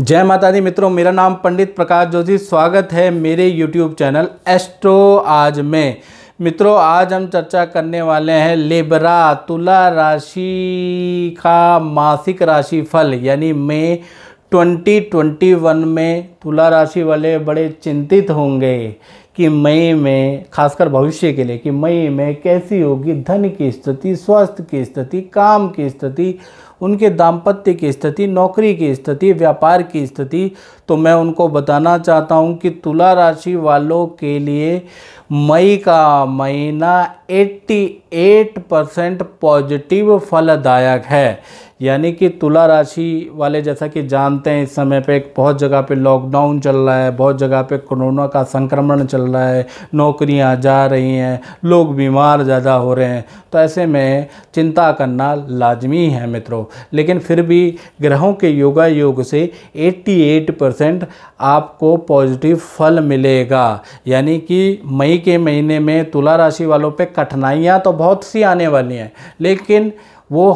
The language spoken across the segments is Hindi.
जय माता दी मित्रों मेरा नाम पंडित प्रकाश जोशी स्वागत है मेरे YouTube चैनल एस्ट्रो आज में मित्रों आज हम चर्चा करने वाले हैं लेबरा तुला राशि का मासिक राशि फल यानी मई 2021 में तुला राशि वाले बड़े चिंतित होंगे कि मई में खासकर भविष्य के लिए कि मई में कैसी होगी धन की स्थिति स्वास्थ्य की स्थिति काम की स्थिति उनके दाम्पत्य की स्थिति नौकरी की स्थिति व्यापार की स्थिति तो मैं उनको बताना चाहता हूँ कि तुला राशि वालों के लिए मई का महीना 88 परसेंट पॉजिटिव फलदायक है यानी कि तुला राशि वाले जैसा कि जानते हैं इस समय पे बहुत जगह पे लॉकडाउन चल रहा है बहुत जगह पे कोरोना का संक्रमण चल रहा है नौकरियां जा रही हैं लोग बीमार ज़्यादा हो रहे हैं तो ऐसे में चिंता करना लाजमी है मित्रों लेकिन फिर भी ग्रहों के योगा योग से 88 परसेंट आपको पॉजिटिव फल मिलेगा यानी कि मई के महीने में तुला राशि वालों पर कठिनाइयाँ तो बहुत सी आने वाली हैं लेकिन वो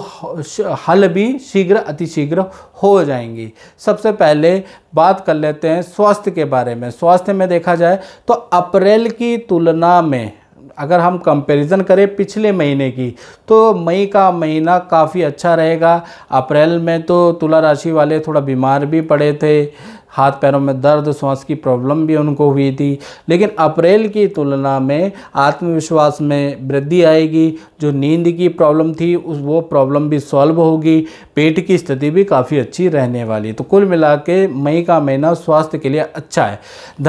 हल भी शीघ्र अतिशीघ्र हो जाएंगी सबसे पहले बात कर लेते हैं स्वास्थ्य के बारे में स्वास्थ्य में देखा जाए तो अप्रैल की तुलना में अगर हम कंपैरिजन करें पिछले महीने की तो मई का महीना काफ़ी अच्छा रहेगा अप्रैल में तो तुला राशि वाले थोड़ा बीमार भी पड़े थे हाथ पैरों में दर्द श्वास की प्रॉब्लम भी उनको हुई थी लेकिन अप्रैल की तुलना में आत्मविश्वास में वृद्धि आएगी जो नींद की प्रॉब्लम थी उस वो प्रॉब्लम भी सॉल्व होगी पेट की स्थिति भी काफ़ी अच्छी रहने वाली तो कुल मिला के मई का महीना स्वास्थ्य के लिए अच्छा है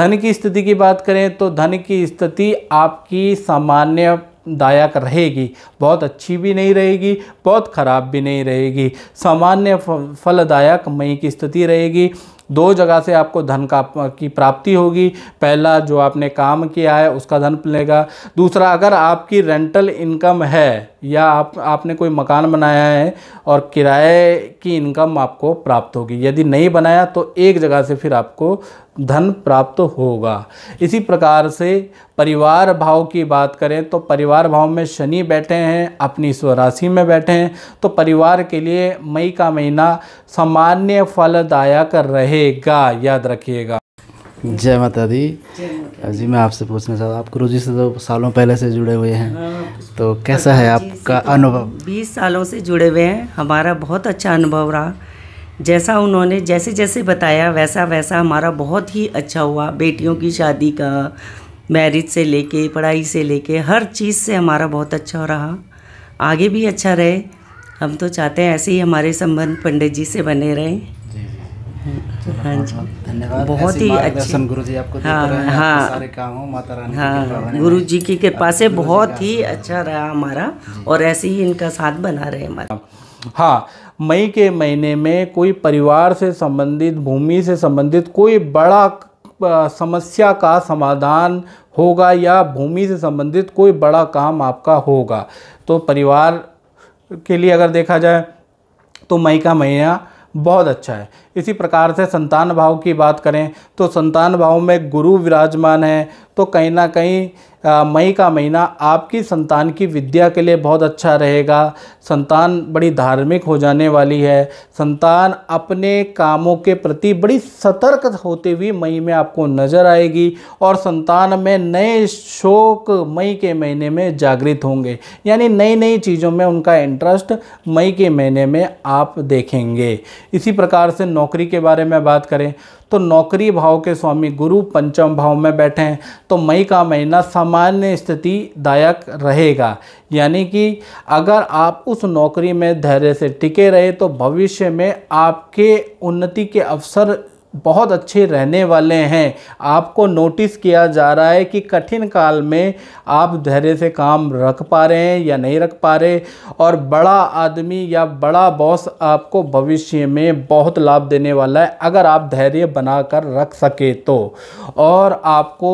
धन की स्थिति की बात करें तो धन की स्थिति आपकी सामान्य दायक रहेगी बहुत अच्छी भी नहीं रहेगी बहुत ख़राब भी नहीं रहेगी सामान्य फलदायक मई की स्थिति रहेगी दो जगह से आपको धन का की प्राप्ति होगी पहला जो आपने काम किया है उसका धन मिलेगा दूसरा अगर आपकी रेंटल इनकम है या आप आपने कोई मकान बनाया है और किराए की इनकम आपको प्राप्त होगी यदि नहीं बनाया तो एक जगह से फिर आपको धन प्राप्त होगा इसी प्रकार से परिवार भाव की बात करें तो परिवार भाव में शनि बैठे हैं अपनी स्वराशि में बैठे हैं तो परिवार के लिए मई का महीना सामान्य फलदायक रहेगा याद रखिएगा जय माता दी जी मैं आपसे पूछना चाहता हूँ आप गुरुजी से तो सालों पहले से जुड़े हुए हैं हाँ, तो कैसा है आपका तो अनुभव बीस सालों से जुड़े हुए हैं हमारा बहुत अच्छा अनुभव रहा जैसा उन्होंने जैसे जैसे बताया वैसा वैसा हमारा बहुत ही अच्छा हुआ बेटियों की शादी का मैरिज से लेके पढ़ाई से लेके हर चीज़ से हमारा बहुत अच्छा रहा आगे भी अच्छा रहे हम तो चाहते हैं ऐसे ही हमारे संबंध पंडित जी से बने रहें हाँ जी मतलब धन्यवाद बहुत ही अच्छे गुरु जी आपको हाँ हाँ सारे काम हो माता रानी हाँ गुरु जी की कृपा से बहुत ही अच्छा रहा हमारा और ऐसे ही इनका साथ बना रहे हमारा हाँ मई के महीने में कोई परिवार से संबंधित भूमि से संबंधित कोई बड़ा समस्या का समाधान होगा या भूमि से संबंधित कोई बड़ा काम आपका होगा तो परिवार के लिए अगर देखा जाए तो मई का महीना बहुत अच्छा है इसी प्रकार से संतान भाव की बात करें तो संतान भाव में गुरु विराजमान है तो कहीं ना कहीं मई का महीना आपकी संतान की विद्या के लिए बहुत अच्छा रहेगा संतान बड़ी धार्मिक हो जाने वाली है संतान अपने कामों के प्रति बड़ी सतर्क होते हुए मई में आपको नज़र आएगी और संतान में नए शोक मई के महीने में जागृत होंगे यानी नई नई चीज़ों में उनका इंटरेस्ट मई के महीने में आप देखेंगे इसी प्रकार से नौकरी के बारे में बात करें तो नौकरी भाव के स्वामी गुरु पंचम भाव में बैठे हैं तो मई का महीना सामान्य स्थिति दायक रहेगा यानी कि अगर आप उस नौकरी में धैर्य से टिके रहे तो भविष्य में आपके उन्नति के अवसर बहुत अच्छे रहने वाले हैं आपको नोटिस किया जा रहा है कि कठिन काल में आप धैर्य से काम रख पा रहे हैं या नहीं रख पा रहे और बड़ा आदमी या बड़ा बॉस आपको भविष्य में बहुत लाभ देने वाला है अगर आप धैर्य बना कर रख सके तो और आपको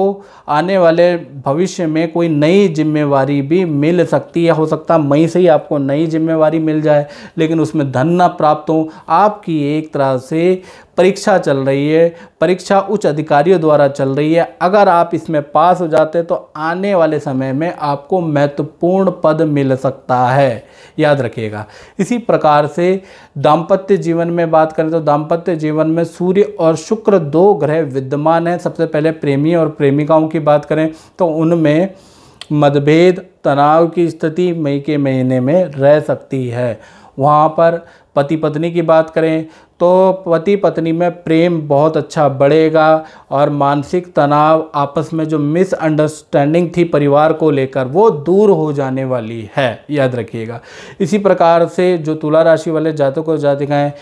आने वाले भविष्य में कोई नई जिम्मेवारी भी मिल सकती है हो सकता है मई से ही आपको नई जिम्मेवारी मिल जाए लेकिन उसमें धन ना प्राप्त हो आपकी एक तरह से परीक्षा चल रही है परीक्षा उच्च अधिकारियों द्वारा चल रही है अगर आप इसमें पास हो जाते तो आने वाले समय में आपको महत्वपूर्ण पद मिल सकता है याद रखिएगा इसी प्रकार से दाम्पत्य जीवन में बात करें तो दाम्पत्य जीवन में सूर्य और शुक्र दो ग्रह विद्यमान हैं सबसे पहले प्रेमी और प्रेमिकाओं की बात करें तो उनमें मतभेद तनाव की स्थिति मई के महीने में रह सकती है वहाँ पर पति पत्नी की बात करें तो पति पत्नी में प्रेम बहुत अच्छा बढ़ेगा और मानसिक तनाव आपस में जो मिसअंडरस्टैंडिंग थी परिवार को लेकर वो दूर हो जाने वाली है याद रखिएगा इसी प्रकार से जो तुला राशि वाले जातक और जातिकाएँ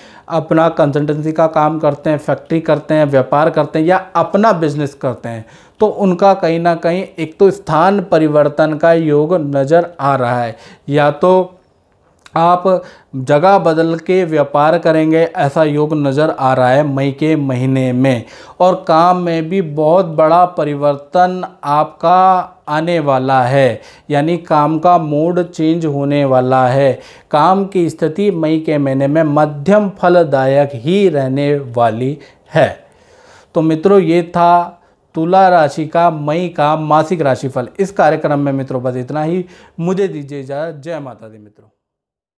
अपना कंसल्टेंसी का काम करते हैं फैक्ट्री करते हैं व्यापार करते हैं या अपना बिजनेस करते हैं तो उनका कहीं ना कहीं एक तो स्थान परिवर्तन का योग नज़र आ रहा है या तो आप जगह बदल के व्यापार करेंगे ऐसा योग नज़र आ रहा है मई के महीने में और काम में भी बहुत बड़ा परिवर्तन आपका आने वाला है यानी काम का मूड चेंज होने वाला है काम की स्थिति मई के महीने में मध्यम फलदायक ही रहने वाली है तो मित्रों ये था तुला राशि का मई का मासिक राशिफल इस कार्यक्रम में मित्रों बस इतना ही मुझे दीजिए इजाज़त जय माता दी मित्रों